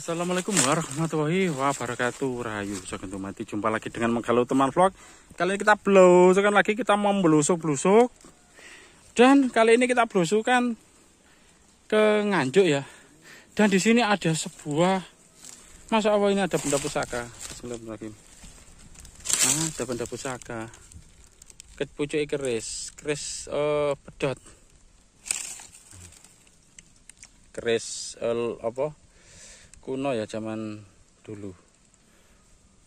Assalamualaikum warahmatullahi wabarakatuh Rahayu Sagentu Mati Jumpa lagi dengan menggalau Teman Vlog Kali ini kita belusukan lagi Kita mau belusuk-belusuk Dan kali ini kita belusukan Ke Nganjuk ya Dan di sini ada sebuah Masa Allah ini ada benda pusaka lagi. Nah, Ada benda pusaka Kepucuk keris Keris uh, pedot Keris uh, apa kuno ya zaman dulu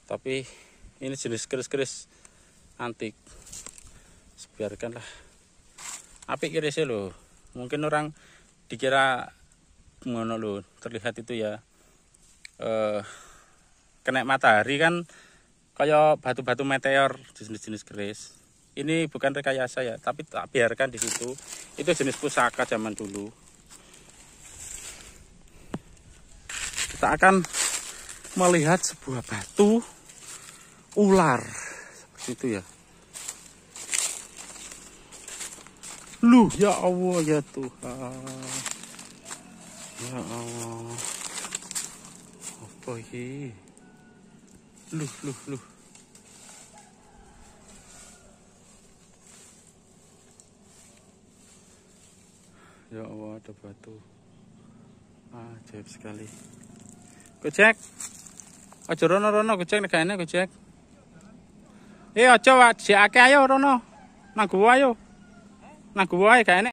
tapi ini jenis keris-keris antik biarkanlah api kerisnya loh mungkin orang dikira ngono loh terlihat itu ya eh kena matahari kan kayak batu-batu meteor jenis-jenis keris ini bukan rekayasa ya tapi tak biarkan di situ itu jenis pusaka zaman dulu kita akan melihat sebuah batu ular seperti itu ya lu ya Allah ya Tuhan ya Allah apa ini lu lu lu ya Allah ada batu ajaib sekali Gojek. Aja rono-rono Gojek nek gaene Gojek. Eh aja wae, ayo rono. Nang ayo. Nang ayo, ae